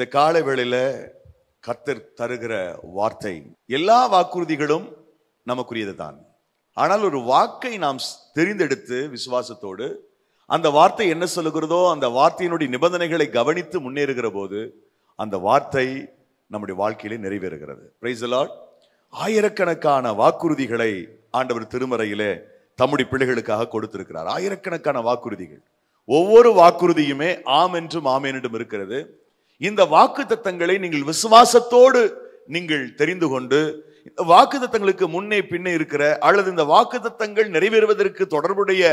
இந்த கால வேளையில் கத்தர் தருகிற வார்த்தை எல்லா வாக்குறுதிகளும் நமக்குரியது தான் ஆனால் ஒரு வாக்கை நாம் தெரிந்தெடுத்து விசுவாசத்தோடு அந்த வார்த்தை என்ன சொல்லுகிறதோ அந்த வார்த்தையினுடைய நிபந்தனைகளை கவனித்து முன்னேறுகிற போது அந்த வார்த்தை நம்முடைய வாழ்க்கையிலே நிறைவேறுகிறது பிரைஸ் ஆயிரக்கணக்கான வாக்குறுதிகளை ஆண்டவர் திருமறையிலே தம்முடைய பிள்ளைகளுக்காக கொடுத்திருக்கிறார் ஆயிரக்கணக்கான வாக்குறுதிகள் ஒவ்வொரு வாக்குறுதியுமே ஆம் என்றும் ஆமேனிடம் இருக்கிறது இந்த வாக்கு தத்தங்களை நீங்கள் விசுவாசத்தோடு நீங்கள் தெரிந்து கொண்டு இந்த வாக்கு தத்தங்களுக்கு முன்னே பின்னே இருக்கிற அல்லது இந்த வாக்கு தத்தங்கள் நிறைவேறுவதற்கு தொடர்புடைய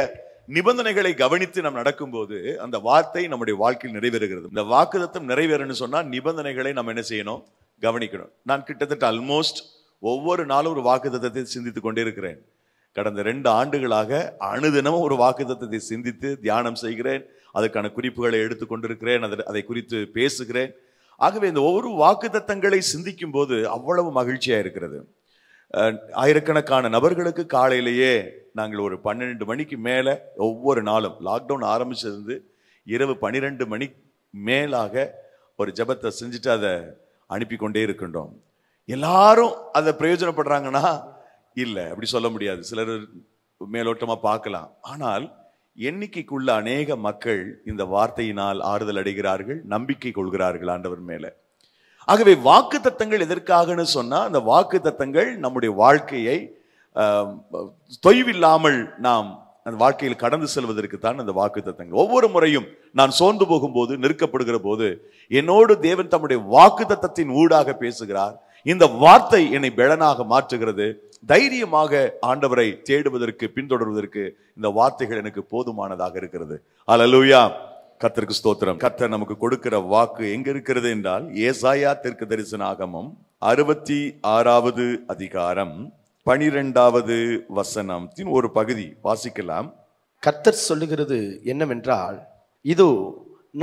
நிபந்தனைகளை கவனித்து நாம் நடக்கும்போது அந்த வார்த்தை நம்முடைய வாழ்க்கையில் நிறைவேறுகிறது இந்த வாக்கு தத்தம் நிறைவேறன்னு சொன்னால் நிபந்தனைகளை நம்ம என்ன செய்யணும் கவனிக்கணும் நான் கிட்டத்தட்ட அல்மோஸ்ட் ஒவ்வொரு நாளும் ஒரு வாக்கு தத்தத்தை சிந்தித்துக் கொண்டே இருக்கிறேன் கடந்த ரெண்டு ஆண்டுகளாக அனுதினமும் ஒரு வாக்கு தத்தத்தை சிந்தித்து தியானம் செய்கிறேன் அதுக்கான குறிப்புகளை எடுத்துக்கொண்டிருக்கிறேன் அதை அதை குறித்து பேசுகிறேன் ஆகவே இந்த ஒவ்வொரு வாக்கு தத்தங்களை சிந்திக்கும் போது அவ்வளவு மகிழ்ச்சியாக இருக்கிறது ஆயிரக்கணக்கான நபர்களுக்கு காலையிலேயே நாங்கள் ஒரு பன்னெண்டு மணிக்கு மேலே ஒவ்வொரு நாளும் லாக்டவுன் ஆரம்பிச்சிருந்து இரவு பன்னிரெண்டு மணி மேலாக ஒரு ஜபத்தை செஞ்சுட்டு அதை அனுப்பி கொண்டே இருக்கின்றோம் எல்லாரும் அதை பிரயோஜனப்படுறாங்கன்னா இல்லை அப்படி சொல்ல முடியாது சிலர் மேலோட்டமாக பார்க்கலாம் ஆனால் எண்ணிக்கைக்குள்ள அநேக மக்கள் இந்த வார்த்தையினால் ஆறுதல் அடைகிறார்கள் நம்பிக்கை கொள்கிறார்கள் ஆண்டவர் மேலே ஆகவே வாக்கு தத்தங்கள் எதற்காகன்னு சொன்னால் அந்த வாக்கு தத்தங்கள் நம்முடைய வாழ்க்கையை தொய்வில்லாமல் நாம் அந்த வாழ்க்கையில் கடந்து செல்வதற்கு தான் அந்த வாக்கு தத்தங்கள் ஒவ்வொரு முறையும் நான் சோர்ந்து போகும்போது நிறுக்கப்படுகிற போது என்னோடு தேவன் தம்முடைய வாக்கு தத்தத்தின் ஊடாக பேசுகிறார் இந்த வார்த்தை என்னை பெலனாக மாற்றுகிறது தைரியமாக ஆண்டவரை தேடுவதற்கு பின்தொடர்வதற்கு இந்த வார்த்தைகள் எனக்கு போதுமானதாக இருக்கிறது அலலூயா கத்திற்கு ஸ்தோத்திரம் கத்தர் நமக்கு கொடுக்கிற வாக்கு எங்க இருக்கிறது என்றால் ஏசாயா தெற்கு தரிசன ஆகமம் அறுபத்தி ஆறாவது அதிகாரம் பனிரெண்டாவது வசனத்தின் ஒரு பகுதி வாசிக்கலாம் கத்தர் சொல்லுகிறது என்னவென்றால் இதோ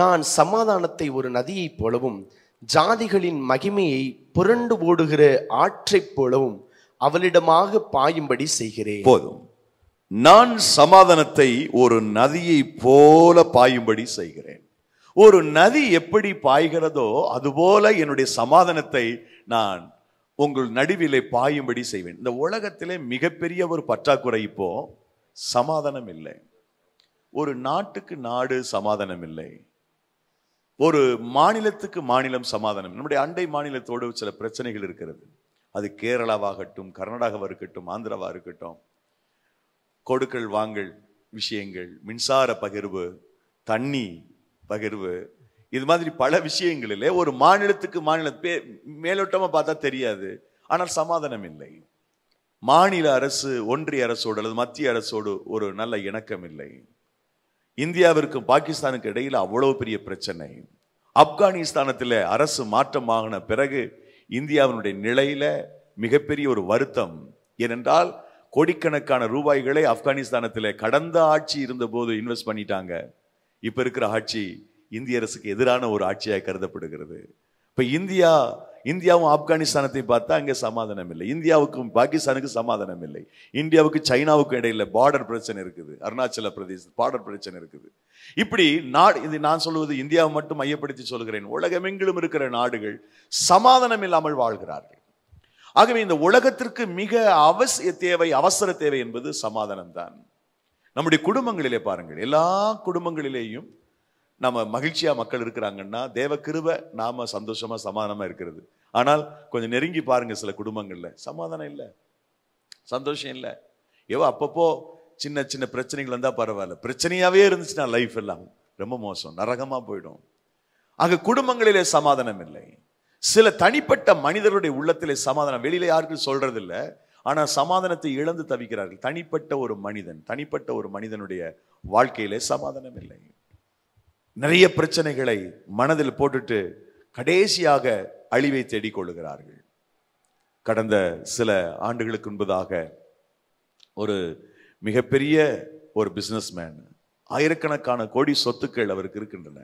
நான் சமாதானத்தை ஒரு நதியைப் போலவும் ஜாதிகளின் மகிமையை புரண்டு ஓடுகிற ஆற்றைப் போலவும் அவளிடமாக பாயும்படி செய்கிறேன் போதும் நான் சமாதானத்தை ஒரு நதியை போல பாயும்படி செய்கிறேன் ஒரு நதி எப்படி பாய்கிறதோ அதுபோல என்னுடைய சமாதானத்தை நான் உங்கள் நடுவிலே பாயும்படி செய்வேன் இந்த உலகத்திலே மிகப்பெரிய ஒரு பற்றாக்குறை இப்போ சமாதானம் இல்லை ஒரு நாட்டுக்கு நாடு சமாதானம் இல்லை ஒரு மாநிலத்துக்கு மாநிலம் சமாதானம் நம்முடைய அண்டை மாநிலத்தோடு சில பிரச்சனைகள் இருக்கிறது அது கேரளாவாகட்டும் கர்நாடகாவாக இருக்கட்டும் ஆந்திராவாக இருக்கட்டும் கொடுக்கல் வாங்கல் விஷயங்கள் மின்சார பகிர்வு தண்ணி பகிர்வு இது மாதிரி பல விஷயங்களிலே ஒரு மாநிலத்துக்கு மாநில மேலோட்டமாக பார்த்தா தெரியாது ஆனால் சமாதானம் இல்லை மாநில அரசு ஒன்றிய அரசோடு அல்லது மத்திய அரசோடு ஒரு நல்ல இணக்கம் இல்லை இந்தியாவிற்கும் பாகிஸ்தானுக்கு இடையில் அவ்வளவு பெரிய பிரச்சனை ஆப்கானிஸ்தானத்தில் அரசு மாற்றமாகின பிறகு இந்தியாவினுடைய நிலையில் மிகப்பெரிய ஒரு வருத்தம் ஏனென்றால் கோடிக்கணக்கான ரூபாய்களை ஆப்கானிஸ்தானத்தில் கடந்த ஆட்சி இருந்தபோது இன்வெஸ்ட் பண்ணிட்டாங்க இப்போ இருக்கிற ஆட்சி இந்திய அரசுக்கு எதிரான ஒரு ஆட்சியாக கருதப்படுகிறது இப்போ இந்தியா இந்தியாவும் ஆப்கானிஸ்தானத்தையும் பார்த்தா அங்கே சமாதானம் இல்லை இந்தியாவுக்கும் பாகிஸ்தானுக்கும் சமாதானம் இல்லை இந்தியாவுக்கு சைனாவுக்கும் இடையில் பார்டர் பிரச்சனை இருக்குது அருணாச்சல பிரதேச பார்டர் பிரச்சனை இருக்குது இப்படி நாடு இது நான் சொல்வது இந்தியாவை மட்டும் மையப்படுத்தி சொல்கிறேன் உலகமெங்கிலும் இருக்கிற நாடுகள் சமாதானம் இல்லாமல் வாழ்கிறார்கள் ஆகவே இந்த உலகத்திற்கு மிக அவசிய தேவை அவசர தேவை என்பது சமாதானம் தான் நம்முடைய குடும்பங்களிலே பாருங்கள் எல்லா குடும்பங்களிலேயும் நம்ம மகிழ்ச்சியாக மக்கள் இருக்கிறாங்கன்னா தேவ கிருவ நாம் சந்தோஷமாக சமாதானமாக இருக்கிறது ஆனால் கொஞ்சம் நெருங்கி பாருங்கள் சில குடும்பங்களில் சமாதானம் இல்லை சந்தோஷம் இல்லை ஏவோ அப்பப்போ சின்ன சின்ன பிரச்சனைகள் இருந்தால் பரவாயில்ல பிரச்சனையாகவே இருந்துச்சுன்னா லைஃப் எல்லாம் ரொம்ப மோசம் நரகமாக போயிடும் ஆக குடும்பங்களிலே சமாதானம் இல்லை சில தனிப்பட்ட மனிதருடைய உள்ளத்திலே சமாதானம் வெளியில் யாருக்கும் இல்லை ஆனால் சமாதானத்தை இழந்து தவிக்கிறார்கள் தனிப்பட்ட ஒரு மனிதன் தனிப்பட்ட ஒரு மனிதனுடைய வாழ்க்கையிலே சமாதானம் இல்லை நிறைய பிரச்சனைகளை மனதில் போட்டுட்டு கடைசியாக அழிவை தேடிக்கொள்கிறார்கள் கடந்த சில ஆண்டுகளுக்கு முன்பதாக ஒரு மிகப்பெரிய ஒரு பிஸ்னஸ்மேன் ஆயிரக்கணக்கான கோடி சொத்துக்கள் அவருக்கு இருக்கின்றன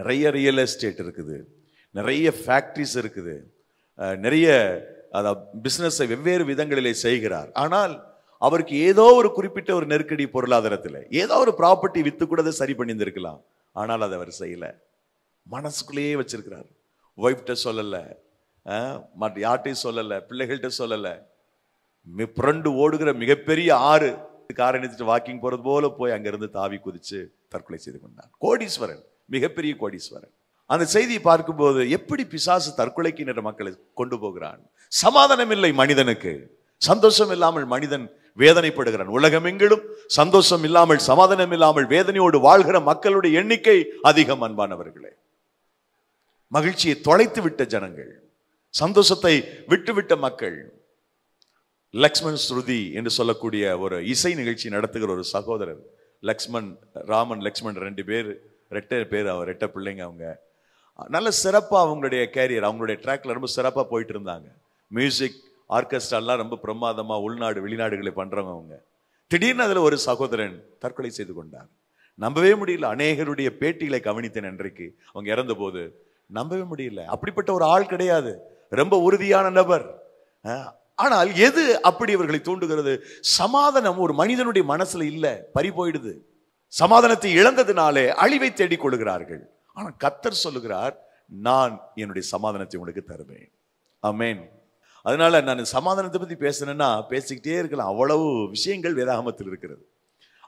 நிறைய ரியல் எஸ்டேட் இருக்குது நிறைய ஃபேக்ட்ரிஸ் இருக்குது நிறைய அதை பிஸ்னஸை வெவ்வேறு விதங்களிலே செய்கிறார் ஆனால் அவருக்கு ஏதோ ஒரு குறிப்பிட்ட ஒரு நெருக்கடி பொருளாதாரத்தில் ஏதோ ஒரு ப்ராப்பர்ட்டி விற்று கூட அதை சரி பண்ணியிருந்திருக்கலாம் ஆனால் அதை அவர் செய்யலை மனசுக்குள்ளேயே வச்சிருக்கிறார் ஒய்ஃப்கிட்ட சொல்லலை மற்ற யார்ட்டையும் சொல்லலை பிள்ளைகள்கிட்ட சொல்லலை புரண்டு ஓடுகிற மிகப்பெரிய ஆறு காரை நிறுத்திட்டு வாக்கிங் போகிறது போல போய் அங்கேருந்து தாவி குதித்து தற்கொலை செய்து கொண்டான் கோடீஸ்வரன் மிகப்பெரிய கோடீஸ்வரன் அந்த செய்தியை பார்க்கும்போது எப்படி பிசாசு தற்கொலைக்கு நிற மக்களை கொண்டு போகிறான் சமாதானம் இல்லை மனிதனுக்கு சந்தோஷம் இல்லாமல் மனிதன் வேதனைப்படுகிறான் உலகமெங்கிலும் சந்தோஷம் இல்லாமல் சமாதானம் இல்லாமல் வேதனையோடு வாழ்கிற மக்களுடைய எண்ணிக்கை அதிகம் அன்பானவர்களே மகிழ்ச்சியை தொலைத்து விட்ட ஜனங்கள் சந்தோஷத்தை விட்டுவிட்ட மக்கள் லக்ஷ்மண் ஸ்ருதி என்று சொல்லக்கூடிய ஒரு இசை நிகழ்ச்சி நடத்துகிற ஒரு சகோதரர் லக்ஷ்மண் ராமன் லக்ஷ்மண் ரெண்டு பேர் ரெட்டை பேர் அவர் ரெட்ட பிள்ளைங்க அவங்க நல்ல சிறப்பாக அவங்களுடைய கேரியர் அவங்களுடைய ட்ராக்ல ரொம்ப சிறப்பாக போயிட்டு இருந்தாங்க மியூசிக் ஆர்கெஸ்ட்ராலாம் ரொம்ப பிரமாதமாக உள்நாடு வெளிநாடுகளை பண்ணுறவங்க அவங்க திடீர்னு அதில் ஒரு சகோதரன் தற்கொலை செய்து கொண்டார் நம்பவே முடியல அநேகருடைய பேட்டிகளை கவனித்தேன் அன்றைக்கு அவங்க இறந்த போது நம்பவே முடியல அப்படிப்பட்ட ஒரு ஆள் கிடையாது ரொம்ப உறுதியான நபர் ஆனால் எது அப்படி இவர்களை தூண்டுகிறது சமாதானம் ஒரு மனிதனுடைய மனசுல இல்லை பறி போயிடுது சமாதானத்தை இழந்ததுனாலே அழிவை தேடிக் கொள்கிறார்கள் ஆனால் கத்தர் சொல்லுகிறார் நான் என்னுடைய சமாதானத்தை உனக்கு தருவேன் அமேன் அதனால் நான் சமாதானத்தை பற்றி பேசுனேன்னா பேசிக்கிட்டே இருக்கலாம் அவ்வளவு விஷயங்கள் வேதாகமத்தில் இருக்கிறது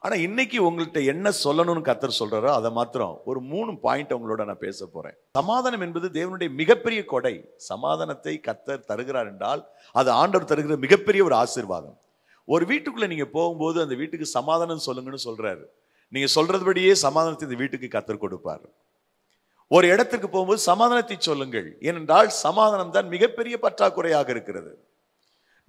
ஆனால் இன்னைக்கு உங்கள்கிட்ட என்ன சொல்லணும்னு கத்தர் சொல்கிறாரோ அதை மாத்திரம் ஒரு மூணு பாயிண்ட் உங்களோட நான் பேச போகிறேன் சமாதானம் என்பது தேவனுடைய மிகப்பெரிய கொடை சமாதானத்தை கத்தர் தருகிறார் என்றால் அது ஆண்டவர் தருகிற மிகப்பெரிய ஒரு ஆசிர்வாதம் ஒரு வீட்டுக்குள்ளே நீங்கள் போகும்போது அந்த வீட்டுக்கு சமாதானம் சொல்லுங்கன்னு சொல்கிறாரு நீங்கள் சொல்கிறதுபடியே சமாதானத்தை இந்த வீட்டுக்கு கத்தர் கொடுப்பார் ஒரு இடத்துக்கு போகும்போது சமாதானத்தை சொல்லுங்கள் ஏனென்றால் சமாதானம் தான் மிகப்பெரிய பற்றாக்குறையாக இருக்கிறது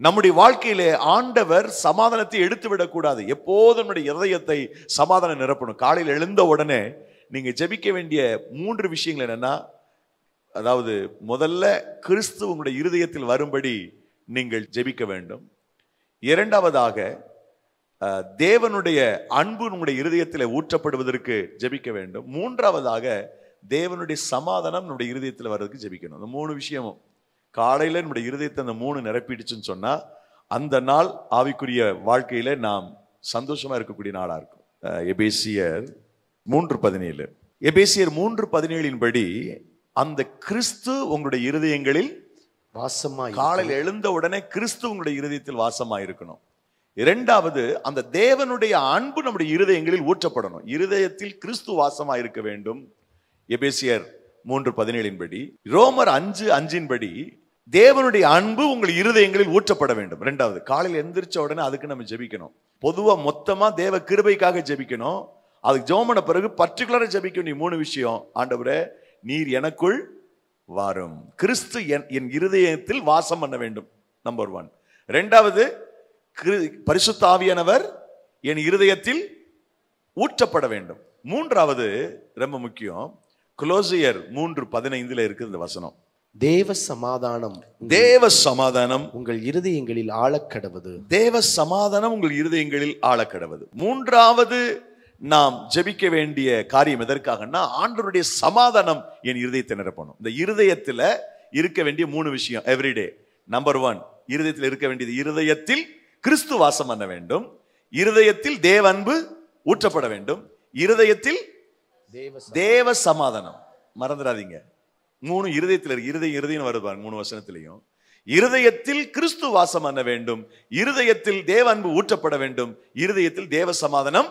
நம்முடைய வாழ்க்கையிலே ஆண்டவர் சமாதானத்தை எடுத்து விடக்கூடாது எப்போதும் நம்முடைய இதயத்தை சமாதானம் நிரப்பணும் காலையில் எழுந்த உடனே நீங்கள் ஜெபிக்க வேண்டிய மூன்று விஷயங்கள் என்னென்னா அதாவது முதல்ல கிறிஸ்து உங்களுடைய இருதயத்தில் வரும்படி நீங்கள் ஜெபிக்க வேண்டும் இரண்டாவதாக தேவனுடைய அன்பு உங்களுடைய இருதயத்தில் ஊற்றப்படுவதற்கு ஜெபிக்க வேண்டும் மூன்றாவதாக தேவனுடைய சமாதானம் நம்முடைய இருதயத்தில் வர்றதுக்கு ஜெபிக்கணும் அந்த மூணு விஷயமும் காலையில் நம்முடைய இருதயத்தை அந்த மூணு நிரப்பிடுச்சுன்னு சொன்னால் அந்த நாள் ஆவிக்குரிய வாழ்க்கையில் நாம் சந்தோஷமாக இருக்கக்கூடிய நாளாக இருக்கும் எபேசியர் மூன்று பதினேழு எபேசியர் மூன்று பதினேழின் படி அந்த கிறிஸ்து உங்களுடைய இருதயங்களில் வாசமாக காலையில் எழுந்த உடனே கிறிஸ்து உங்களுடைய இருதயத்தில் வாசமாக இருக்கணும் இரண்டாவது அந்த தேவனுடைய அன்பு நம்முடைய இருதயங்களில் ஊற்றப்படணும் இருதயத்தில் கிறிஸ்து வாசமாக இருக்க வேண்டும் எபேசியர் மூன்று பதினேழின் படி ரோமர் அஞ்சு அஞ்சின் படி தேவனுடைய அன்பு உங்கள் இருதயங்களில் ஊற்றப்பட வேண்டும் ரெண்டாவது காலையில் எந்திரிச்ச உடனே அதுக்கு நம்ம ஜெபிக்கணும் பொதுவாக மொத்தமாக தேவ கிருபைக்காக ஜெபிக்கணும் அதுக்கு ஜோமன பிறகு பர்டிகுலராக ஜபிக்க நீ மூணு விஷயம் ஆண்டவரே நீர் எனக்குள் வரும் கிறிஸ்து என் என் இருதயத்தில் வாசம் பண்ண வேண்டும் நம்பர் ஒன் ரெண்டாவது பரிசுத்தாவியானவர் என் இருதயத்தில் ஊற்றப்பட வேண்டும் மூன்றாவது ரொம்ப முக்கியம் குளோசியர் மூன்று பதினைந்துல இருக்கு இந்த வசனம் தேவ சமாதானம் தேவ சமாதானம் உங்கள் இருதயங்களில் ஆழக்கடவது தேவ சமாதானம் உங்கள் இருதயங்களில் ஆழக்கடவது மூன்றாவது நாம் ஜெபிக்க வேண்டிய காரியம் எதற்காகன்னா ஆண்டருடைய சமாதானம் என் இருதயத்தை நிரப்பணும் இந்த இருதயத்தில் இருக்க வேண்டிய மூணு விஷயம் எவ்ரிடே நம்பர் ஒன் இருதயத்தில் இருக்க வேண்டியது இருதயத்தில் கிறிஸ்து வாசம் பண்ண வேண்டும் இருதயத்தில் தேவன்பு ஊற்றப்பட வேண்டும் இருதயத்தில் தேவ சமாதானம் மறந்துடாதீங்க மூணு இருதயத்தில் இருதயம் இருதயம் வருவாங்க மூணு வசனத்திலையும் இருதயத்தில் கிறிஸ்து வாசம் பண்ண வேண்டும் இருதயத்தில் தேவ அன்பு ஊற்றப்பட வேண்டும் இருதயத்தில் தேவ சமாதானம்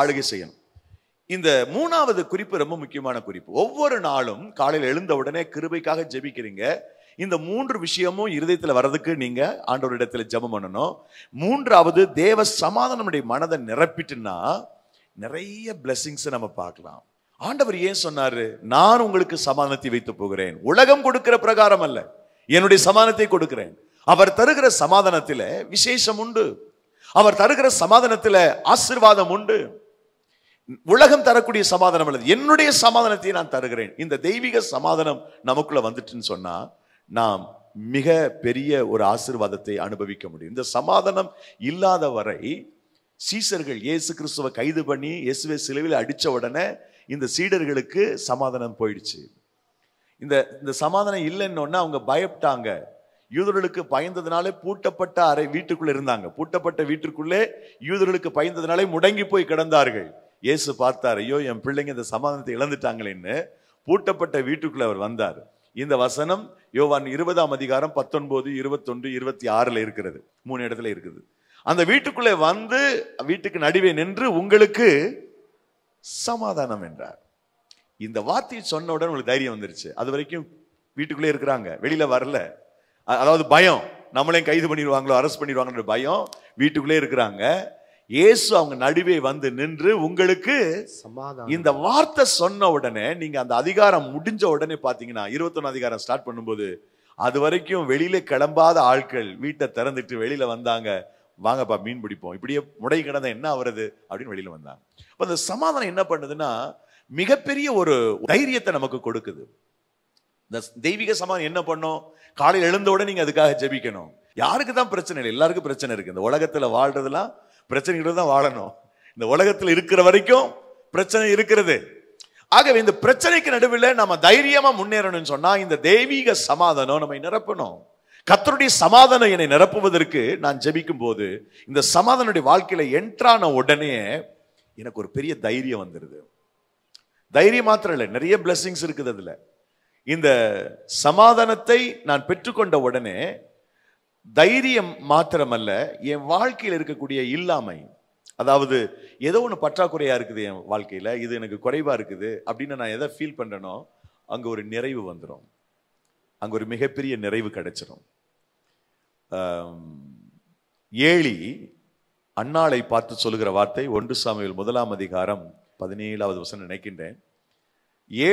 ஆளுகை செய்யணும் இந்த மூணாவது குறிப்பு ரொம்ப முக்கியமான குறிப்பு ஒவ்வொரு நாளும் காலையில் எழுந்த உடனே கிருபைக்காக ஜெபிக்கிறீங்க இந்த மூன்று விஷயமும் இருதயத்தில் வர்றதுக்கு நீங்க இடத்துல ஜபம் பண்ணணும் மூன்றாவது தேவ சமாதானமுடைய மனதை நிரப்பிட்டுன்னா நிறைய பிளெஸிங்ஸை நம்ம பார்க்கலாம் ஆண்டவர் ஏன் சொன்னாரு நான் உங்களுக்கு சமாதானத்தை வைத்து போகிறேன் உலகம் கொடுக்கிற பிரகாரம் அல்ல என்னுடைய சமாதானத்தை கொடுக்கிறேன் அவர் தருகிற சமாதானத்தில் விசேஷம் உண்டு அவர் தருகிற சமாதானத்தில் ஆசிர்வாதம் உண்டு உலகம் தரக்கூடிய சமாதானம் அல்லது என்னுடைய சமாதானத்தை நான் தருகிறேன் இந்த தெய்வீக சமாதானம் நமக்குள்ள வந்துட்டுன்னு சொன்னா நாம் மிக பெரிய ஒரு ஆசிர்வாதத்தை அனுபவிக்க முடியும் இந்த சமாதானம் இல்லாத வரை சீசர்கள் இயேசு கிறிஸ்துவை கைது பண்ணி இயேசுவை சிலுவில் அடித்த உடனே இந்த சீடர்களுக்கு சமாதானம் போயிடுச்சு இந்த இந்த சமாதானம் இல்லைன்னு அவங்க பயப்பட்டாங்க யூதர்களுக்கு பயந்ததுனாலே பூட்டப்பட்ட அறை வீட்டுக்குள்ள இருந்தாங்க பூட்டப்பட்ட வீட்டுக்குள்ளே யூதர்களுக்கு பயந்ததுனாலே முடங்கி போய் கிடந்தார்கள் இயேசு பார்த்தார் ஐயோ என் பிள்ளைங்க இந்த சமாதானத்தை இழந்துட்டாங்களேன்னு பூட்டப்பட்ட வீட்டுக்குள்ள அவர் வந்தார் இந்த வசனம் யோவான் இருபதாம் அதிகாரம் பத்தொன்பது இருபத்தொன்று இருபத்தி ஆறுல இருக்கிறது மூணு இடத்துல இருக்குது அந்த வீட்டுக்குள்ளே வந்து வீட்டுக்கு நடுவே நின்று உங்களுக்கு சமாதானம் என்றார் இந்த வார்த்தையை சொன்ன உடனே உங்களுக்கு தைரியம் வந்துருச்சு அது வரைக்கும் வீட்டுக்குள்ளே இருக்கிறாங்க வெளியில் வரல அதாவது பயம் நம்மளையும் கைது பண்ணிடுவாங்களோ அரெஸ்ட் பண்ணிடுவாங்கன்ற பயம் வீட்டுக்குள்ளே இருக்கிறாங்க இயேசு அவங்க நடுவே வந்து நின்று உங்களுக்கு சமாதானம் இந்த வார்த்தை சொன்ன உடனே நீங்க அந்த அதிகாரம் முடிஞ்ச உடனே பாத்தீங்கன்னா இருபத்தொன்னு அதிகாரம் ஸ்டார்ட் பண்ணும்போது அது வரைக்கும் வெளியில கிளம்பாத ஆட்கள் வீட்டை திறந்துட்டு வெளியில வந்தாங்க வாங்கப்பா மீன் பிடிப்போம் இப்படியே முடை கிடந்த என்ன ஆகுறது அப்படின்னு வெளியில் வந்தாங்க இப்போ அந்த சமாதானம் என்ன பண்ணுதுன்னா மிகப்பெரிய ஒரு தைரியத்தை நமக்கு கொடுக்குது இந்த தெய்வீக சமாதானம் என்ன பண்ணும் காலையில் எழுந்தவுடன் நீங்கள் அதுக்காக ஜபிக்கணும் யாருக்கு தான் பிரச்சனை இல்லை எல்லாருக்கும் பிரச்சனை இருக்குது இந்த உலகத்தில் வாழ்றதுலாம் பிரச்சனைகள் தான் வாழணும் இந்த உலகத்தில் இருக்கிற வரைக்கும் பிரச்சனை இருக்கிறது ஆகவே இந்த பிரச்சனைக்கு நடுவில் நம்ம தைரியமாக முன்னேறணும்னு சொன்னால் இந்த தெய்வீக சமாதானம் நம்ம நிரப்பணும் கத்தருடைய சமாதானம் என்னை நிரப்புவதற்கு நான் ஜபிக்கும் போது இந்த சமாதானுடைய வாழ்க்கையில என்ட்ரான உடனே எனக்கு ஒரு பெரிய தைரியம் வந்துடுது தைரியம் மாத்திரம் இல்லை நிறைய பிளஸ்ஸிங்ஸ் இருக்குது அதில் இந்த சமாதானத்தை நான் பெற்றுக்கொண்ட உடனே தைரியம் மாத்திரமல்ல என் வாழ்க்கையில் இருக்கக்கூடிய இல்லாமை அதாவது ஏதோ ஒன்று பற்றாக்குறையாக இருக்குது என் வாழ்க்கையில் இது எனக்கு குறைவாக இருக்குது அப்படின்னு நான் எதை ஃபீல் பண்ணுறேனோ அங்கே ஒரு நிறைவு வந்துடும் அங்கே ஒரு மிகப்பெரிய நிறைவு கிடைச்சிடும் ஏழி அண்ணாளை பார்த்து சொல்லுகிற வார்த்தை ஒன்று சாமியில் முதலாம் அதிகாரம் பதினேழாவது வசனம் நினைக்கின்றேன்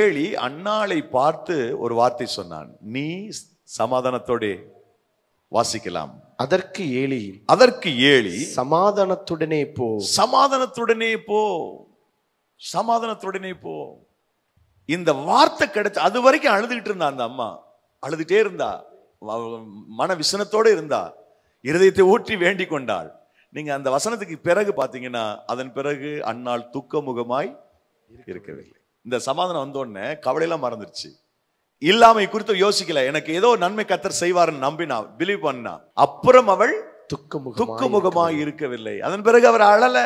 ஏழி அண்ணாளை பார்த்து ஒரு வார்த்தை சொன்னான் நீ சமாதானத்தோடு வாசிக்கலாம் அதற்கு ஏழி அதற்கு ஏழி சமாதானத்துடனே போ சமாதானத்துடனே போ சமாதானத்துடனே போ இந்த வார்த்தை கிடைச்ச அது வரைக்கும் அழுதுகிட்டு இருந்தான் அந்த அம்மா அழுதுகிட்டே இருந்தா மன விசனத்தோடு இருந்தா இருதயத்தை ஊற்றி வேண்டிக் கொண்டாள் நீங்க அந்த வசனத்துக்கு பிறகு பார்த்தீங்கன்னா அதன் பிறகு துக்க முகமாய் இருக்கவில்லை இந்த சமாதானம் வந்தோடனே கவலையெல்லாம் மறந்துருச்சு இல்லாமை குறித்து யோசிக்கல எனக்கு ஏதோ நன்மை கத்தர் செய்வார்னு நம்பினா பிலீவ் பண்ணா அப்புறம் அவள் துக்க முகமாய் இருக்கவில்லை அதன் பிறகு அவர் அழல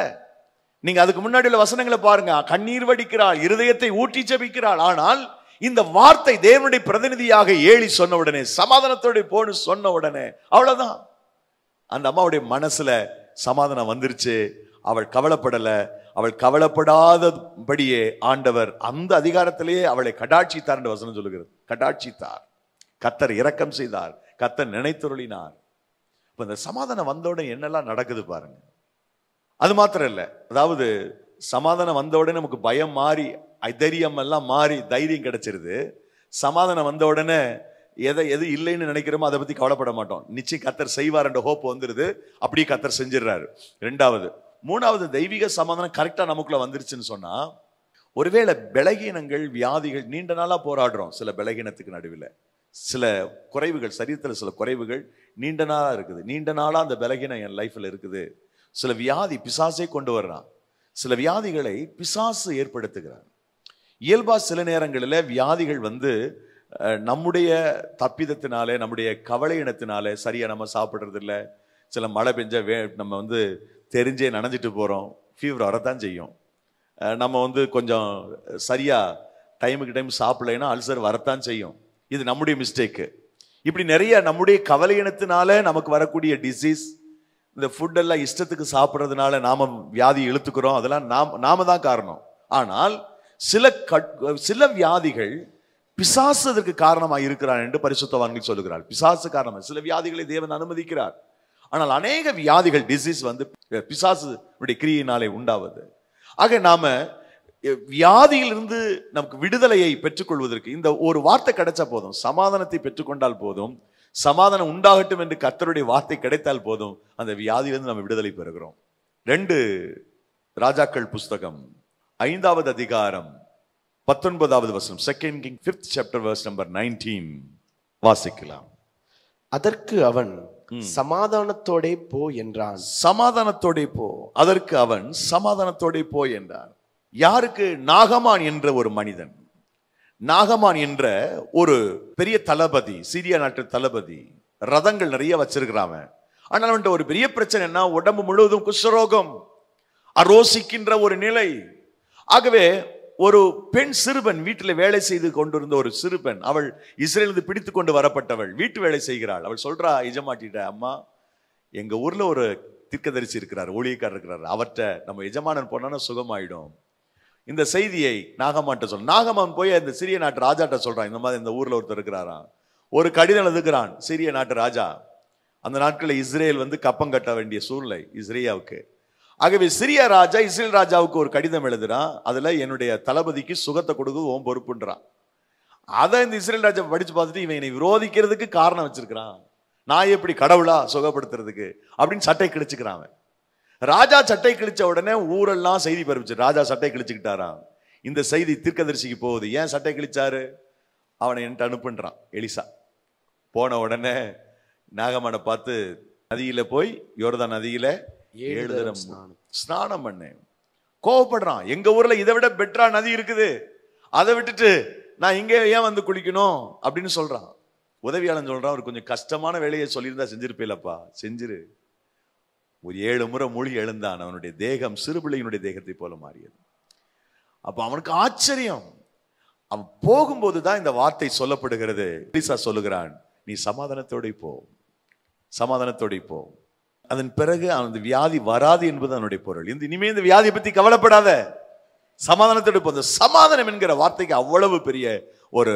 நீங்க அதுக்கு முன்னாடி உள்ள வசனங்களை பாருங்க கண்ணீர் வடிக்கிறாள் இருதயத்தை ஊட்டி செபிக்கிறாள் ஆனால் இந்த வார்த்தை தேவனுடைய பிரதிநிதியாக ஏழி சொன்ன உடனே சமாதானத்தோட போன்னு சொன்ன உடனே அவ்வளவுதான் அந்த அம்மாவுடைய மனசுல சமாதானம் வந்துருச்சு அவள் கவலைப்படல அவள் கவலைப்படாதபடியே ஆண்டவர் அந்த அதிகாரத்திலேயே அவளை கடாட்சித்தார் என்று வசனம் சொல்லுகிறது கடாட்சித்தார் கத்தர் இரக்கம் செய்தார் கத்தர் நினைத்துருளினார் இப்போ இந்த சமாதானம் வந்தவுடனே என்னெல்லாம் நடக்குது பாருங்க அது மாத்திரம் இல்லை அதாவது சமாதானம் வந்தவுடனே நமக்கு பயம் மாறி தைரியம் எல்லாம் மாறி தைரியம் கிடைச்சிருது சமாதானம் வந்த உடனே எதை எது இல்லைன்னு நினைக்கிறோமோ அதை பற்றி கவலைப்பட மாட்டோம் நிச்சயம் கத்தர் செய்வார் என்ற ஹோப் வந்துடுது அப்படியே கத்தர் செஞ்சிடுறாரு ரெண்டாவது மூணாவது தெய்வீக சமாதானம் கரெக்டாக நமக்குள்ளே வந்துருச்சுன்னு சொன்னால் ஒருவேளை பலகீனங்கள் வியாதிகள் நீண்ட நாளாக போராடுறோம் சில பலகீனத்துக்கு நடுவில் சில குறைவுகள் சரீரத்தில் சில குறைவுகள் நீண்ட நாளாக இருக்குது நீண்ட நாளாக அந்த பலகீனம் என் லைஃப்பில் இருக்குது சில வியாதி பிசாசே கொண்டு வர்றான் சில வியாதிகளை பிசாசு ஏற்படுத்துகிறான் இயல்பாக சில நேரங்களில் வியாதிகள் வந்து நம்முடைய தப்பிதத்தினாலே நம்முடைய கவலை இனத்தினாலே சரியாக நம்ம சாப்பிட்றது இல்லை சில மழை பெஞ்ச வே நம்ம வந்து தெரிஞ்சே நனைஞ்சிட்டு போகிறோம் ஃபீவர் வரத்தான் செய்யும் நம்ம வந்து கொஞ்சம் சரியாக டைமுக்கு டைம் சாப்பிடலைன்னா அல்சர் வரத்தான் செய்யும் இது நம்முடைய மிஸ்டேக்கு இப்படி நிறைய நம்முடைய கவலை இனத்தினால நமக்கு வரக்கூடிய டிசீஸ் இந்த ஃபுட்டெல்லாம் இஷ்டத்துக்கு சாப்பிட்றதுனால நாம் வியாதி இழுத்துக்கிறோம் அதெல்லாம் நாம் நாம தான் காரணம் ஆனால் சில சில வியாதிகள் பிசாசு அதற்கு காரணமாக இருக்கிறார் என்று பரிசுத்தவான்கள் சொல்லுகிறார் பிசாசு காரணமாக சில வியாதிகளை தேவன் அனுமதிக்கிறார் ஆனால் அநேக வியாதிகள் டிசீஸ் வந்து பிசாசு கிரியினாலே உண்டாவது ஆக நாம வியாதியிலிருந்து நமக்கு விடுதலையை பெற்றுக்கொள்வதற்கு இந்த ஒரு வார்த்தை கிடைச்சா போதும் சமாதானத்தை பெற்றுக்கொண்டால் போதும் சமாதானம் உண்டாகட்டும் என்று கர்த்தருடைய வார்த்தை கிடைத்தால் போதும் அந்த வியாதியிலிருந்து நம்ம விடுதலை பெறுகிறோம் ரெண்டு ராஜாக்கள் புஸ்தகம் ஐந்தாவது அதிகாரம் பத்தொன்பதாவது வசனம் second king fifth chapter verse number nineteen வாசிக்கலாம் அதற்கு அவன் சமாதானத்தோட போ என்றான் சமாதானத்தோட போ அதற்கு அவன் சமாதானத்தோட போ என்றான் யாருக்கு நாகமான் என்ற ஒரு மனிதன் நாகமான் என்ற ஒரு பெரிய தளபதி சிரிய நாட்டு தளபதி ரதங்கள் நிறைய வச்சிருக்கிறான் ஆனால் அவன்கிட்ட ஒரு பெரிய என்ன உடம்பு முழுவதும் குஷரோகம் அரோசிக்கின்ற ஒரு நிலை ஆகவே ஒரு பெண் சிறுபன் வீட்டில் வேலை செய்து கொண்டிருந்த ஒரு சிறுபெண் அவள் இஸ்ரேலிருந்து பிடித்து கொண்டு வரப்பட்டவள் வீட்டு வேலை செய்கிறாள் அவள் சொல்றா எஜமாட்டிட்ட அம்மா எங்க ஊர்ல ஒரு தீர்க்கதரிசி இருக்கிறார் ஊழியக்காரர் இருக்கிறார் அவர்கிட்ட நம்ம எஜமானன் போனோன்னா சுகமாயிடும் இந்த செய்தியை நாகமான்ட்ட சொல் நாகமான் போய் அந்த சிறிய நாட்டு ராஜாட்ட சொல்றான் இந்த மாதிரி இந்த ஊர்ல ஒருத்தர் இருக்கிறாராம் ஒரு கடிதம் எழுதுகிறான் சிறிய நாட்டு ராஜா அந்த நாட்களில் இஸ்ரேல் வந்து கப்பம் கட்ட வேண்டிய சூழ்நிலை இஸ்ரேயாவுக்கு ஆகவே சிரிய ராஜா இஸ்ரேல் ராஜாவுக்கு ஒரு கடிதம் எழுதுறான் அதில் என்னுடைய தளபதிக்கு சுகத்தை கொடுக்க ஓம் பொறுப்புன்றான் அதை இந்த இஸ்ரேல் ராஜா படித்து பார்த்துட்டு இவன் என்னை விரோதிக்கிறதுக்கு காரணம் வச்சிருக்கிறான் நான் எப்படி கடவுளா சுகப்படுத்துறதுக்கு அப்படின்னு சட்டை கிழிச்சுக்கிறான் ராஜா சட்டை கிழிச்ச உடனே ஊரெல்லாம் செய்தி பரப்பிச்சு ராஜா சட்டை கிழிச்சுக்கிட்டாராம் இந்த செய்தி தீர்க்கதரிசிக்கு போகுது ஏன் சட்டை கிழிச்சாரு அவனை என்கிட்ட அனுப்புன்றான் எலிசா போன உடனே நாகமான பார்த்து நதியில் போய் யோர்தான் நதியில் ஏழு தரம் ஸ்நானம் பண்ணேன் கோவப்படுறான் எங்க ஊர்ல இதை விட பெட்டரா நதி இருக்குது அதை விட்டுட்டு நான் இங்கே ஏன் வந்து குளிக்கணும் அப்படின்னு சொல்றான் உதவியாளன் சொல்றான் அவர் கொஞ்சம் கஷ்டமான வேலையை சொல்லியிருந்தா செஞ்சிருப்பேலப்பா செஞ்சிரு ஒரு ஏழு முறை மொழி எழுந்தான் அவனுடைய தேகம் சிறுபிள்ளையினுடைய தேகத்தை போல மாறியது அப்போ அவனுக்கு ஆச்சரியம் அவன் போகும்போது தான் இந்த வார்த்தை சொல்லப்படுகிறது சொல்லுகிறான் நீ சமாதானத்தோட போ சமாதானத்தோட போ அதன் பிறகு அந்த வியாதி வராது என்பது அதனுடைய பொருள் இந்த இனிமே இந்த வியாதியை பற்றி கவலைப்படாத சமாதானத்தோடு அந்த சமாதானம் என்கிற வார்த்தைக்கு அவ்வளவு பெரிய ஒரு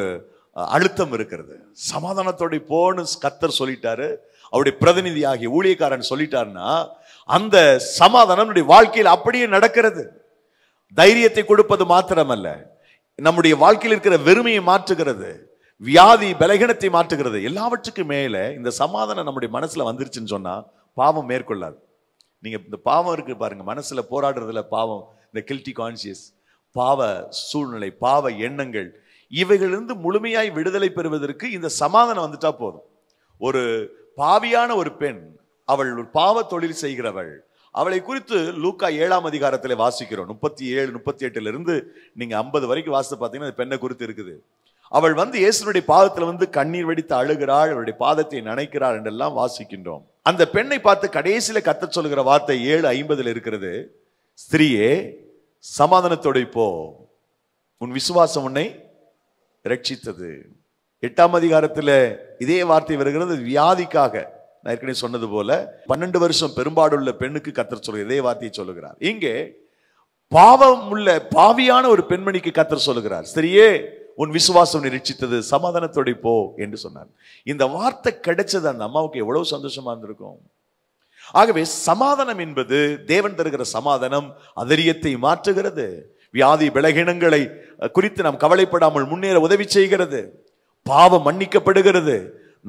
அழுத்தம் இருக்கிறது சமாதானத்தோடு போன்னு கத்தர் சொல்லிட்டாரு அவருடைய பிரதிநிதி ஆகிய ஊழியக்காரன் சொல்லிட்டார்னா அந்த சமாதானம் வாழ்க்கையில் அப்படியே நடக்கிறது தைரியத்தை கொடுப்பது மாத்திரமல்ல நம்முடைய வாழ்க்கையில் இருக்கிற வெறுமையை மாற்றுகிறது வியாதி பலகீனத்தை மாற்றுகிறது எல்லாவற்றுக்கும் மேலே இந்த சமாதானம் நம்முடைய மனசில் வந்துருச்சுன்னு சொன்னால் பாவம் மேற்கொள்ளாது நீங்கள் இந்த பாவம் இருக்குது பாருங்கள் மனசில் போராடுறதுல பாவம் இந்த கில்ட்டி கான்சியஸ் பாவ சூழ்நிலை பாவ எண்ணங்கள் இவைகளிலிருந்து முழுமையாய் விடுதலை பெறுவதற்கு இந்த சமாதானம் வந்துட்டா போதும் ஒரு பாவியான ஒரு பெண் அவள் ஒரு பாவ தொழில் செய்கிறவள் அவளை குறித்து லூக்கா ஏழாம் அதிகாரத்தில் வாசிக்கிறோம் முப்பத்தி ஏழு முப்பத்தி எட்டுல இருந்து நீங்க ஐம்பது வரைக்கும் வாசித்து பார்த்தீங்கன்னா பெண்ணை குறித்து இருக்குது அவள் வந்து இயேசுனுடைய பாதத்தில் வந்து கண்ணீர் வெடித்து அழுகிறாள் அவருடைய பாதத்தை நினைக்கிறாள் என்றெல்லாம் வாசிக்கின்றோம் அந்த பெண்ணை பார்த்து கடைசியில் கத்த சொல்கிற வார்த்தை ஏழு ஐம்பதில் இருக்கிறது ஸ்திரீயே சமாதானத்தோடு போ உன் விசுவாசம் உன்னை ரட்சித்தது எட்டாம் அதிகாரத்தில் இதே வார்த்தை வருகிறது வியாதிக்காக நான் ஏற்கனவே சொன்னது போல பன்னெண்டு வருஷம் பெரும்பாடுள்ள பெண்ணுக்கு கத்தர் சொல்கிறார் இதே வார்த்தையை சொல்லுகிறார் இங்கே பாவம் உள்ள பாவியான ஒரு பெண்மணிக்கு கத்தர் சொல்லுகிறார் சரியே உன் விசுவாசம் நிரீட்சித்தது சமாதானத்தோடு போ என்று சொன்னார் இந்த வார்த்தை கிடைச்சது அந்த அம்மாவுக்கு எவ்வளவு சந்தோஷமா இருந்திருக்கும் ஆகவே சமாதானம் என்பது தேவன் தருகிற சமாதானம் அதரியத்தை மாற்றுகிறது வியாதி விலகினங்களை குறித்து நாம் கவலைப்படாமல் முன்னேற உதவி செய்கிறது பாவம் மன்னிக்கப்படுகிறது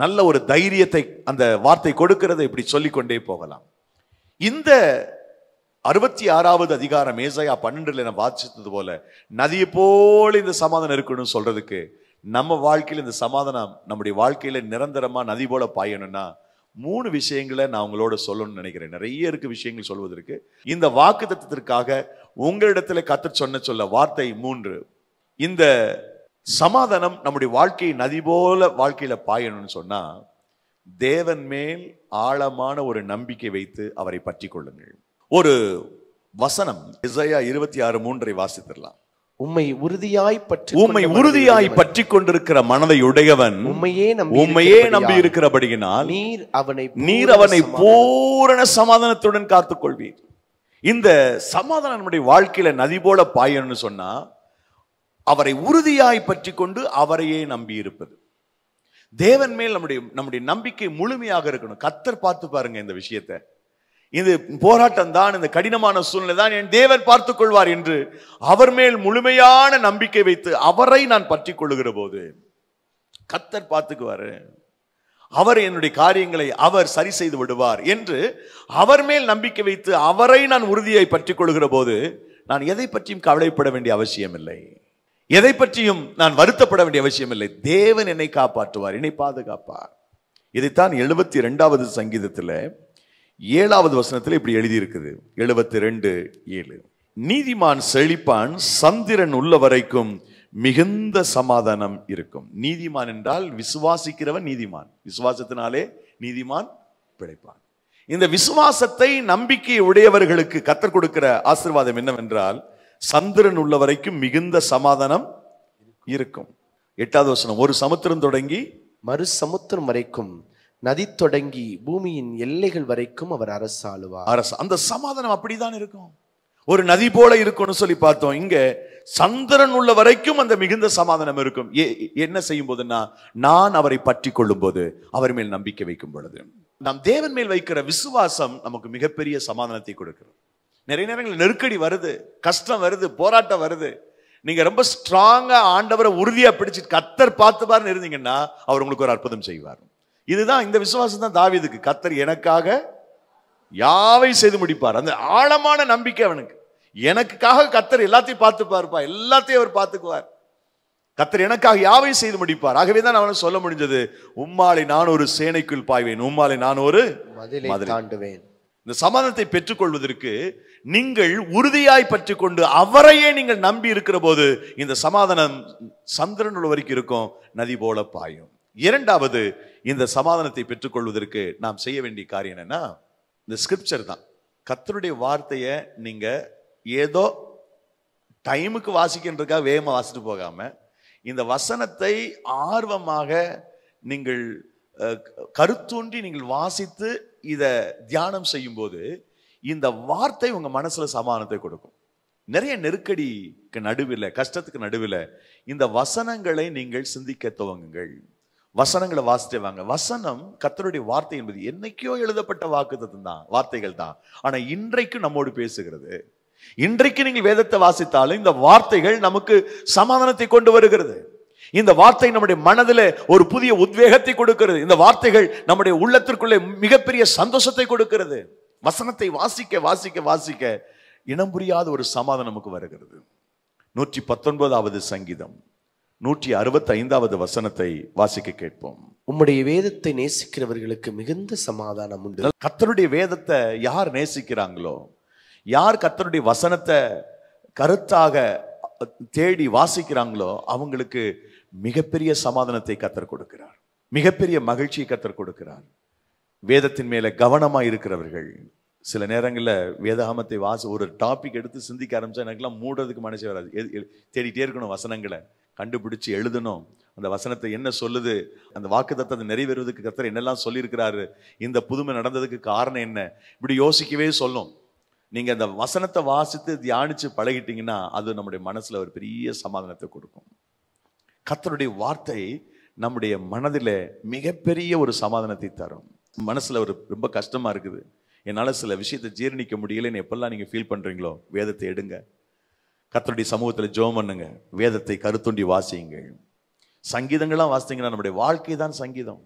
நல்ல ஒரு தைரியத்தை அந்த வார்த்தை கொடுக்கிறது இப்படி சொல்லிக்கொண்டே போகலாம் இந்த அறுபத்தி ஆறாவது அதிகாரம் ஏசையா பன்னெண்டுல நான் வாசித்தது போல நதியை போல இந்த சமாதானம் இருக்கணும்னு சொல்றதுக்கு நம்ம வாழ்க்கையில் இந்த சமாதானம் நம்முடைய வாழ்க்கையில நிரந்தரமா நதி போல பாயணும்னா மூணு விஷயங்களை நான் உங்களோட சொல்லணும்னு நினைக்கிறேன் நிறைய இருக்கு விஷயங்கள் சொல்வதற்கு இந்த வாக்கு தத்துவத்திற்காக உங்களிடத்துல கத்து சொன்ன சொல்ல வார்த்தை மூன்று இந்த சமாதானம் நம்முடைய வாழ்க்கையை நதி போல வாழ்க்கையில பாயணும்னு சொன்னா தேவன் மேல் ஆழமான ஒரு நம்பிக்கை வைத்து அவரை பற்றி கொள்ளுங்கள் ஒரு வசனம் இசையா இருபத்தி ஆறு மூன்றை வாசித்திடலாம் உம்மை உறுதியாய் பற்றி உம்மை உறுதியாய் பற்றி கொண்டிருக்கிற மனதை உடையவன் உண்மையே நம்பி உண்மையே நம்பி இருக்கிறபடியினால் நீர் அவனை நீர் அவனை பூரண சமாதானத்துடன் காத்துக்கொள்வீர் இந்த சமாதானம் நம்முடைய வாழ்க்கையில நதி போல பாயணும்னு சொன்னா அவரை உறுதியாய் பற்றி கொண்டு அவரையே நம்பி இருப்பது தேவன் மேல் நம்முடைய நம்முடைய நம்பிக்கை முழுமையாக இருக்கணும் கத்தர் பார்த்து பாருங்க இந்த விஷயத்தை இது போராட்டம் தான் இந்த கடினமான சூழ்நிலை தான் என் தேவர் பார்த்துக் கொள்வார் என்று அவர் மேல் முழுமையான நம்பிக்கை வைத்து அவரை நான் பற்றி கொள்ளுகிற போது கத்தர் பார்த்துக்குவாரு அவர் என்னுடைய காரியங்களை அவர் சரி செய்து விடுவார் என்று அவர் மேல் நம்பிக்கை வைத்து அவரை நான் உறுதியை பற்றி கொள்கிற போது நான் எதை பற்றியும் கவலைப்பட வேண்டிய அவசியம் இல்லை எதை பற்றியும் நான் வருத்தப்பட வேண்டிய அவசியம் இல்லை தேவன் என்னை காப்பாற்றுவார் என்னை பாதுகாப்பார் இதைத்தான் எழுபத்தி ரெண்டாவது சங்கீதத்தில் ஏழாவது வசனத்தில் இப்படி எழுதியிருக்குது எழுபத்தி ரெண்டு ஏழு நீதிமான் செழிப்பான் சந்திரன் உள்ள வரைக்கும் மிகுந்த சமாதானம் இருக்கும் நீதிமான் என்றால் விசுவாசிக்கிறவன் நீதிமான் விசுவாசத்தினாலே நீதிமான் பிழைப்பான் இந்த விசுவாசத்தை நம்பிக்கை உடையவர்களுக்கு கத்தர் கொடுக்கிற ஆசிர்வாதம் என்னவென்றால் சந்திரன் உள்ள வரைக்கும் மிகுந்த சமாதானம் இருக்கும் எட்டாவது வசனம் ஒரு சமுத்திரம் தொடங்கி மறு சமுத்திரம் வரைக்கும் நதி தொடங்கி பூமியின் எல்லைகள் வரைக்கும் அவர் அரசாளுவார் அரசு அந்த சமாதானம் அப்படிதான் இருக்கும் ஒரு நதி போல இருக்கும்னு சொல்லி பார்த்தோம் இங்க சந்திரன் உள்ள வரைக்கும் அந்த மிகுந்த சமாதானம் இருக்கும் என்ன செய்யும் போதுன்னா நான் அவரை பற்றி கொள்ளும் போது அவர் மேல் நம்பிக்கை வைக்கும் பொழுது நம் தேவன் மேல் வைக்கிற விசுவாசம் நமக்கு மிகப்பெரிய சமாதானத்தை கொடுக்கிறது நிறைய நேரங்களில் நெருக்கடி வருது கஷ்டம் வருது போராட்டம் வருது நீங்க ரொம்ப ஸ்ட்ராங்கா ஆண்டவரை உறுதியா பிடிச்சு கத்தர் பார்த்து பாருன்னு இருந்தீங்கன்னா அவர் உங்களுக்கு ஒரு அற்புதம் செய்வார் இதுதான் இந்த விசுவாசம் தான் தாவிதுக்கு கத்தர் எனக்காக யாவை செய்து முடிப்பார் அந்த ஆழமான நம்பிக்கை அவனுக்கு எனக்காக கத்தர் எல்லாத்தையும் பார்த்து எல்லாத்தையும் அவர் பார்த்துக்குவார் கத்தர் எனக்காக யாவை செய்து முடிப்பார் ஆகவே தான் அவனை சொல்ல முடிஞ்சது உம்மாலை நான் ஒரு சேனைக்குள் பாய்வேன் உம்மாலை நான் ஒரு தாண்டுவேன் இந்த சமாதானத்தை பெற்றுக்கொள்வதற்கு நீங்கள் உறுதியாய் பற்றி கொண்டு அவரையே நீங்கள் நம்பி இருக்கிற போது இந்த சமாதானம் சந்திரன் வரைக்கும் இருக்கும் நதி போல பாயும் இரண்டாவது இந்த சமாதானத்தை பெற்றுக்கொள்வதற்கு நாம் செய்ய வேண்டிய காரியம் என்னன்னா இந்த ஸ்கிரிப்சர் தான் கத்தருடைய வார்த்தையை நீங்கள் ஏதோ டைமுக்கு வாசிக்கின்றதுக்காக வேகமாக வாசிட்டு போகாமல் இந்த வசனத்தை ஆர்வமாக நீங்கள் கருத்தூன்றி நீங்கள் வாசித்து இதை தியானம் செய்யும்போது இந்த வார்த்தை உங்கள் மனசில் சமாதானத்தை கொடுக்கும் நிறைய நெருக்கடிக்கு நடுவில் கஷ்டத்துக்கு நடுவில் இந்த வசனங்களை நீங்கள் சிந்திக்க துவங்குங்கள் வசனங்களை வாசித்துவாங்க வாங்க வசனம் கத்தருடைய வார்த்தை என்பது என்னைக்கோ எழுதப்பட்ட வாக்கு தான் வார்த்தைகள் தான் ஆனால் இன்றைக்கு நம்மோடு பேசுகிறது இன்றைக்கு நீங்கள் வேதத்தை வாசித்தாலும் இந்த வார்த்தைகள் நமக்கு சமாதானத்தை கொண்டு வருகிறது இந்த வார்த்தை நம்முடைய மனதில் ஒரு புதிய உத்வேகத்தை கொடுக்கிறது இந்த வார்த்தைகள் நம்முடைய உள்ளத்திற்குள்ளே மிகப்பெரிய சந்தோஷத்தை கொடுக்கிறது வசனத்தை வாசிக்க வாசிக்க வாசிக்க இனம் புரியாத ஒரு சமாதானம் நமக்கு வருகிறது நூற்றி பத்தொன்பதாவது சங்கீதம் நூற்றி அறுபத்தைந்தாவது வசனத்தை வாசிக்க கேட்போம் உம்முடைய வேதத்தை நேசிக்கிறவர்களுக்கு மிகுந்த சமாதானம் உண்டு கத்தருடைய வேதத்தை யார் நேசிக்கிறாங்களோ யார் கத்தருடைய வசனத்தை கருத்தாக தேடி வாசிக்கிறாங்களோ அவங்களுக்கு மிகப்பெரிய சமாதானத்தை கத்தர் கொடுக்கிறார் மிகப்பெரிய மகிழ்ச்சியை கத்தர் கொடுக்கிறார் வேதத்தின் மேலே கவனமாக இருக்கிறவர்கள் சில நேரங்களில் வேதாமத்தை வாசி ஒரு டாபிக் எடுத்து சிந்திக்க ஆரம்பித்தா எனக்குலாம் மூடுறதுக்கு மனசே வராது தேடிட்டே இருக்கணும் வசனங்களை கண்டுபிடிச்சு எழுதணும் அந்த வசனத்தை என்ன சொல்லுது அந்த வாக்கு தத்தத்தை நிறைவேறுவதற்கு கத்தர் என்னெல்லாம் சொல்லியிருக்கிறாரு இந்த புதுமை நடந்ததுக்கு காரணம் என்ன இப்படி யோசிக்கவே சொல்லும் நீங்கள் அந்த வசனத்தை வாசித்து தியானித்து பழகிட்டீங்கன்னா அது நம்முடைய மனசில் ஒரு பெரிய சமாதானத்தை கொடுக்கும் கத்தருடைய வார்த்தை நம்முடைய மனதில் மிகப்பெரிய ஒரு சமாதானத்தை தரும் மனசில் ஒரு ரொம்ப கஷ்டமாக இருக்குது என்னால் சில விஷயத்தை ஜீர்ணிக்க முடியலன்னு எப்பெல்லாம் நீங்கள் ஃபீல் பண்ணுறீங்களோ வேதத்தை எடுங்க கத்தருடைய சமூகத்தில் ஜோம் பண்ணுங்க வேதத்தை கருத்துண்டி வாசியுங்கள் சங்கீதங்கள்லாம் வாசித்தீங்கன்னா நம்முடைய வாழ்க்கை தான் சங்கீதம்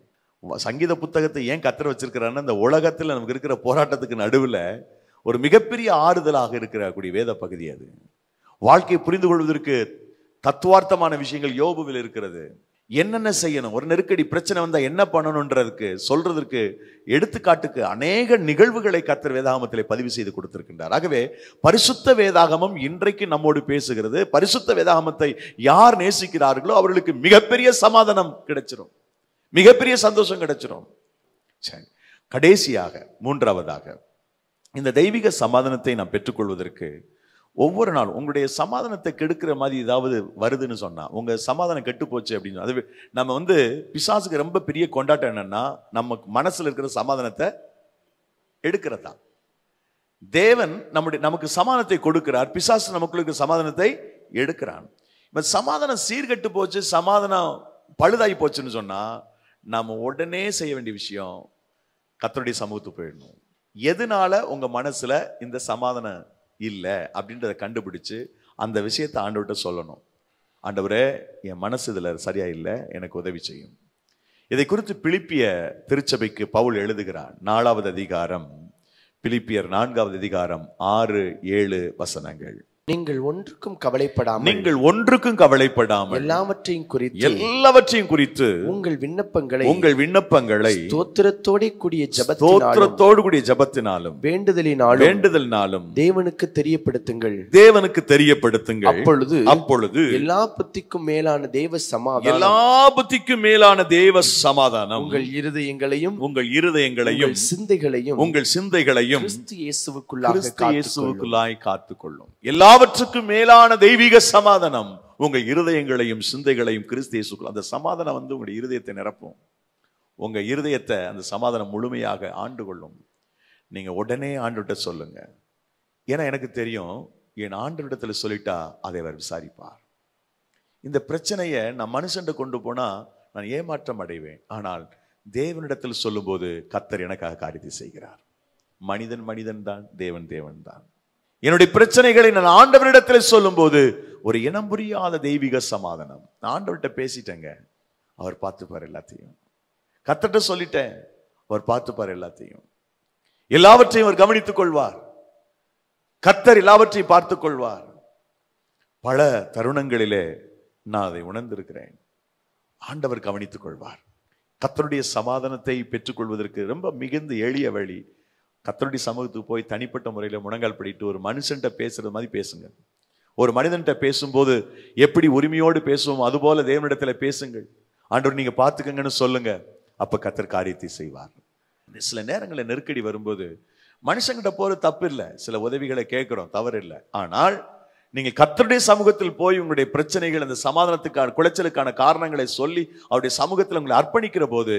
சங்கீத புத்தகத்தை ஏன் கத்திர வச்சிருக்கிறான்னு இந்த உலகத்தில் நமக்கு இருக்கிற போராட்டத்துக்கு நடுவில் ஒரு மிகப்பெரிய ஆறுதலாக இருக்கிற கூடிய வேத பகுதி அது வாழ்க்கையை புரிந்து கொள்வதற்கு தத்துவார்த்தமான விஷயங்கள் யோபுவில் இருக்கிறது என்னென்ன செய்யணும் ஒரு நெருக்கடி பிரச்சனை வந்தால் என்ன பண்ணணுன்றதுக்கு சொல்றதற்கு எடுத்துக்காட்டுக்கு அநேக நிகழ்வுகளை கத்தர் வேதாகமத்தில் பதிவு செய்து கொடுத்திருக்கின்றார் ஆகவே பரிசுத்த வேதாகமம் இன்றைக்கு நம்மோடு பேசுகிறது பரிசுத்த வேதாகமத்தை யார் நேசிக்கிறார்களோ அவர்களுக்கு மிகப்பெரிய சமாதானம் கிடைச்சிரும் மிகப்பெரிய சந்தோஷம் கிடைச்சிரும் சரி கடைசியாக மூன்றாவதாக இந்த தெய்வீக சமாதானத்தை நாம் பெற்றுக்கொள்வதற்கு ஒவ்வொரு நாளும் உங்களுடைய சமாதானத்தை கெடுக்கிற மாதிரி ஏதாவது வருதுன்னு சொன்னால் உங்கள் சமாதானம் கெட்டு போச்சு அப்படின்னு அது நம்ம வந்து பிசாசுக்கு ரொம்ப பெரிய கொண்டாட்டம் என்னென்னா நம்ம மனசில் இருக்கிற சமாதானத்தை எடுக்கிறதா தேவன் நம்முடைய நமக்கு சமாதானத்தை கொடுக்கிறார் பிசாசு நமக்குள்ள இருக்கிற சமாதானத்தை எடுக்கிறான் இப்போ சமாதானம் சீர்கட்டு போச்சு சமாதானம் பழுதாகி போச்சுன்னு சொன்னால் நாம் உடனே செய்ய வேண்டிய விஷயம் கத்தருடைய சமூகத்துக்கு போயிடணும் எதனால உங்கள் மனசில் இந்த சமாதான இல்லை அப்படின்றத கண்டுபிடிச்சு அந்த விஷயத்தை ஆண்டவர்கிட்ட சொல்லணும் ஆண்டவரே என் மனசு இதில் சரியா இல்லை எனக்கு உதவி செய்யும் இதை குறித்து பிலிப்பிய திருச்சபைக்கு பவுல் எழுதுகிறார் நாலாவது அதிகாரம் பிலிப்பியர் நான்காவது அதிகாரம் ஆறு ஏழு வசனங்கள் நீங்கள் ஒன்றுக்கும் கவலைப்படாமல் நீங்கள் ஒன்றுக்கும் கவலைப்படாமல் எல்லாவற்றையும் குறித்து எல்லாவற்றையும் குறித்து உங்கள் விண்ணப்பங்களை உங்கள் விண்ணப்பங்களை ஸ்தோத்திரத்தோட கூடிய ஜபத்தோத்திரத்தோடு கூடிய ஜபத்தினாலும் வேண்டுதலினாலும் வேண்டுதலினாலும் தேவனுக்கு தெரியப்படுத்துங்கள் தேவனுக்கு தெரியப்படுத்துங்கள் அப்பொழுது அப்பொழுது எல்லா புத்திக்கும் மேலான தேவ சமாதானம் எல்லா புத்திக்கும் மேலான தேவ சமாதானம் உங்கள் இருதயங்களையும் உங்கள் இருதயங்களையும் சிந்தைகளையும் உங்கள் சிந்தைகளையும் கிறிஸ்து இயேசுவுக்குள்ளாக காத்துக்கொள்ளும் எல்லா எல்லாவற்றுக்கும் மேலான தெய்வீக சமாதானம் உங்க இருதயங்களையும் சிந்தைகளையும் கிறிஸ்தியேசுக்குள் அந்த சமாதானம் வந்து உங்களுடைய இருதயத்தை நிரப்பும் உங்க இருதயத்தை அந்த சமாதானம் முழுமையாக ஆண்டு கொள்ளும் நீங்க உடனே ஆண்டுகிட்ட சொல்லுங்க ஏன்னா எனக்கு தெரியும் என் ஆண்டவரிடத்துல சொல்லிட்டா அதை அவர் விசாரிப்பார் இந்த பிரச்சனையை நான் மனுஷன்ட கொண்டு போனா நான் ஏமாற்றம் அடைவேன் ஆனால் தேவனிடத்தில் சொல்லும்போது கத்தர் எனக்காக காரியத்தை செய்கிறார் மனிதன் மனிதன் தான் தேவன் தேவன் தான் என்னுடைய பிரச்சனைகளை நான் ஆண்டவரிடத்தில் சொல்லும்போது ஒரு இனம் புரியாத தெய்வீக சமாதானம் நான் ஆண்டவர்கிட்ட பேசிட்டேங்க அவர் பார்த்துப்பார் எல்லாத்தையும் கத்தட்ட சொல்லிட்டேன் அவர் பார்த்துப்பார் எல்லாத்தையும் எல்லாவற்றையும் அவர் கவனித்துக் கொள்வார் கத்தர் எல்லாவற்றையும் பார்த்துக் கொள்வார் பல தருணங்களிலே நான் அதை உணர்ந்திருக்கிறேன் ஆண்டவர் கவனித்துக் கொள்வார் கத்தருடைய சமாதானத்தை பெற்றுக்கொள்வதற்கு ரொம்ப மிகுந்த எளிய வழி கத்தருடைய சமூகத்துக்கு போய் தனிப்பட்ட முறையில் முழங்கால் படிட்டு ஒரு மனுஷன்ட்ட பேசுறது மாதிரி பேசுங்க ஒரு மனிதன்கிட்ட பேசும்போது எப்படி உரிமையோடு பேசுவோம் அதுபோல தேவனிடத்தில் பேசுங்கள் ஆண்டவர் நீங்கள் பார்த்துக்கங்கன்னு சொல்லுங்க அப்போ கத்தர் காரியத்தை செய்வார் சில நேரங்களில் நெருக்கடி வரும்போது மனுஷங்கிட்ட போகிறது தப்பு இல்லை சில உதவிகளை கேட்குறோம் தவறு இல்லை ஆனால் நீங்கள் கத்தருடைய சமூகத்தில் போய் உங்களுடைய பிரச்சனைகள் அந்த சமாதானத்துக்கான குளைச்சலுக்கான காரணங்களை சொல்லி அவருடைய சமூகத்தில் உங்களை அர்ப்பணிக்கிற போது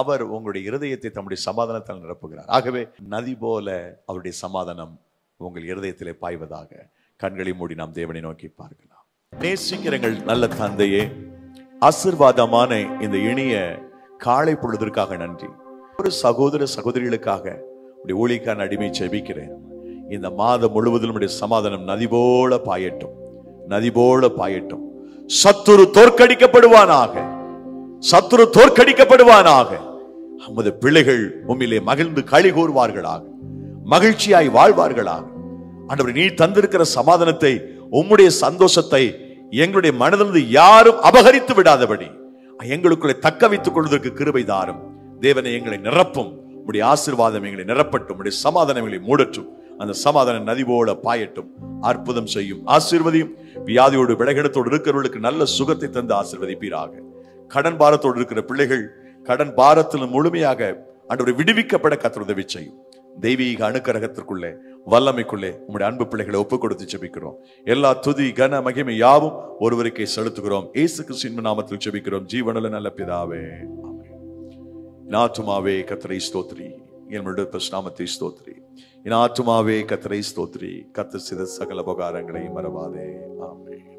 அவர் உங்களுடைய இருதயத்தை தம்முடைய சமாதானத்தால் நிரப்புகிறார் ஆகவே நதி போல அவருடைய சமாதானம் உங்கள் இருதயத்திலே பாய்வதாக கண்களை மூடி நாம் தேவனை நோக்கி பார்க்கலாம் நேசிக்கிறங்கள் நல்ல தந்தையே ஆசிர்வாதமான இந்த இனிய காலை பொழுதற்காக நன்றி ஒரு சகோதர சகோதரிகளுக்காக உடைய ஊழிக்கான அடிமை செபிக்கிறேன் இந்த மாதம் முழுவதிலும் உடைய சமாதானம் நதி போல பாயட்டும் நதி போல பாயட்டும் சத்துரு தோற்கடிக்கப்படுவானாக சத்துரு தோற்கடிக்கப்படுவானாக நமது பிள்ளைகள் உண்மையிலே மகிழ்ந்து களி கூறுவார்களாக மகிழ்ச்சியாய் வாழ்வார்களாக ஆண்டவர் நீ தந்திருக்கிற சமாதானத்தை உம்முடைய சந்தோஷத்தை எங்களுடைய மனதிலிருந்து யாரும் அபகரித்து விடாதபடி எங்களுக்குள்ளே தக்க வைத்துக் கொள்வதற்கு கிருபை தாரும் தேவனை எங்களை நிரப்பும் உடைய ஆசிர்வாதம் எங்களை நிரப்பட்டும் உடைய சமாதானம் எங்களை மூடற்றும் அந்த சமாதான நதி போல பாயட்டும் அற்புதம் செய்யும் ஆசிர்வதியும் வியாதியோடு விலகிடத்தோடு இருக்கிறவர்களுக்கு நல்ல சுகத்தை தந்து ஆசிர்வதிப்பீராக கடன் பாரத்தோடு இருக்கிற பிள்ளைகள் கடன் பாரத்தில் முழுமையாக அன்று விடுவிக்கப்பட கத்திர உதவி செய்யும் தெய்வீக அணுக்கரகத்திற்குள்ளே வல்லமைக்குள்ளே உங்களுடைய அன்பு பிள்ளைகளை ஒப்புக் கொடுத்து செபிக்கிறோம் எல்லா துதி கன மகிமை யாவும் ஒருவருக்கே செலுத்துகிறோம் ஏசு கிருஷ்ணன் நாமத்தில் செபிக்கிறோம் ஜீவனல நல்ல பிதாவே நாட்டுமாவே கத்திரை ஸ்தோத்ரி என்னுடைய நாமத்தை ஸ்தோத்ரி என் ஆத்துமாவே கத்திரை ஸ்தோத்ரி கத்து சித சகல உபகாரங்களை மறவாதே ஆமே